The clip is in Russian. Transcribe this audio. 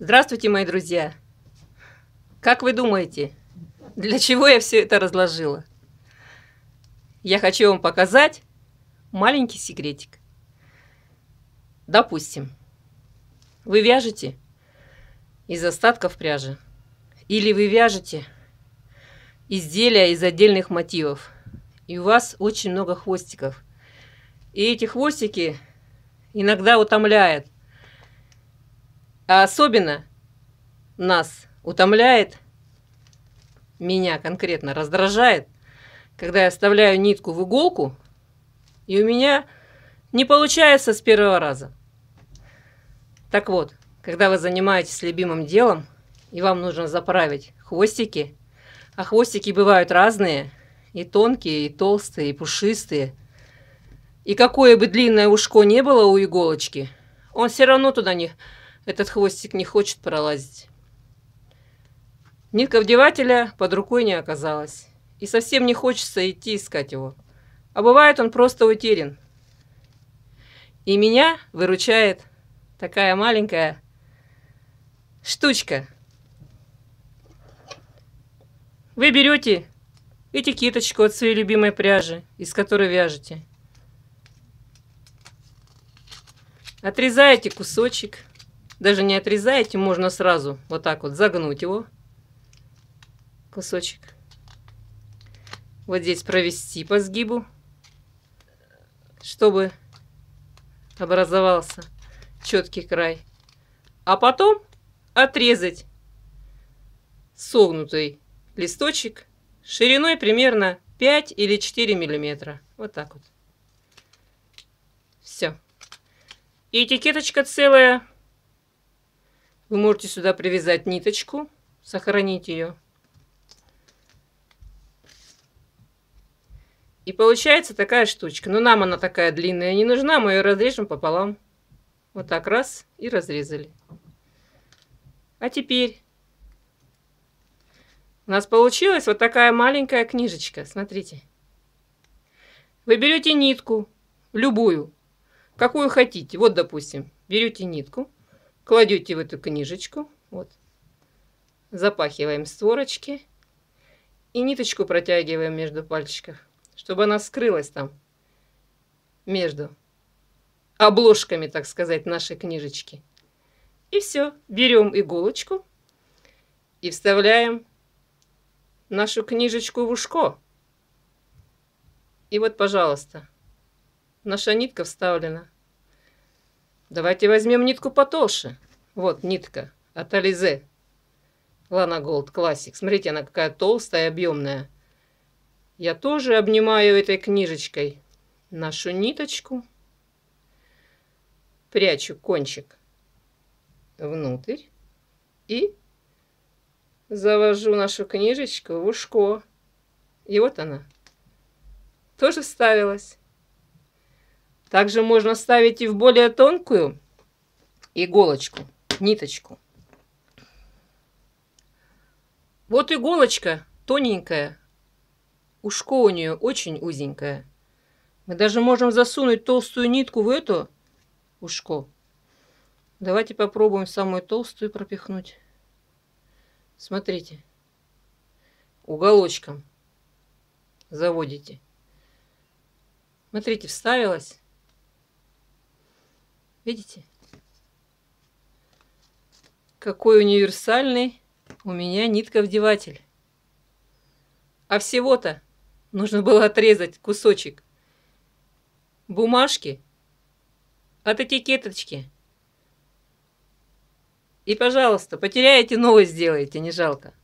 Здравствуйте, мои друзья! Как вы думаете, для чего я все это разложила? Я хочу вам показать маленький секретик. Допустим, вы вяжете из остатков пряжи. Или вы вяжете изделия из отдельных мотивов. И у вас очень много хвостиков. И эти хвостики иногда утомляют. А особенно нас утомляет, меня конкретно раздражает, когда я вставляю нитку в иголку, и у меня не получается с первого раза. Так вот, когда вы занимаетесь любимым делом, и вам нужно заправить хвостики, а хвостики бывают разные, и тонкие, и толстые, и пушистые, и какое бы длинное ушко не было у иголочки, он все равно туда не этот хвостик не хочет пролазить. Нитка вдевателя под рукой не оказалась. И совсем не хочется идти искать его. А бывает он просто утерян. И меня выручает такая маленькая штучка. Вы берете этикеточку от своей любимой пряжи, из которой вяжете. Отрезаете кусочек. Даже не отрезаете, можно сразу вот так вот загнуть его. Кусочек. Вот здесь провести по сгибу, чтобы образовался четкий край. А потом отрезать согнутый листочек шириной примерно 5 или 4 миллиметра. Вот так вот. Все. И этикеточка целая вы можете сюда привязать ниточку, сохранить ее. И получается такая штучка. Но ну, нам она такая длинная не нужна, мы ее разрежем пополам. Вот так раз и разрезали. А теперь у нас получилась вот такая маленькая книжечка. Смотрите. Вы берете нитку, любую, какую хотите. Вот, допустим, берете нитку кладете в эту книжечку, вот, запахиваем створочки и ниточку протягиваем между пальчиков, чтобы она скрылась там между обложками, так сказать, нашей книжечки. И все, берем иголочку и вставляем нашу книжечку в ушко. И вот, пожалуйста, наша нитка вставлена. Давайте возьмем нитку потолще. Вот нитка от Ализе. Лана Голд Классик. Смотрите, она какая толстая и объемная. Я тоже обнимаю этой книжечкой нашу ниточку. Прячу кончик внутрь и завожу нашу книжечку в ушко. И вот она. Тоже вставилась. Также можно ставить и в более тонкую иголочку, ниточку. Вот иголочка тоненькая, ушко у нее очень узенькое. Мы даже можем засунуть толстую нитку в эту ушко. Давайте попробуем самую толстую пропихнуть. Смотрите. Уголочком заводите. Смотрите, вставилась. Видите? Какой универсальный у меня нитковдеватель. А всего-то нужно было отрезать кусочек бумажки от этикеточки. И, пожалуйста, потеряете, новость сделаете, не жалко.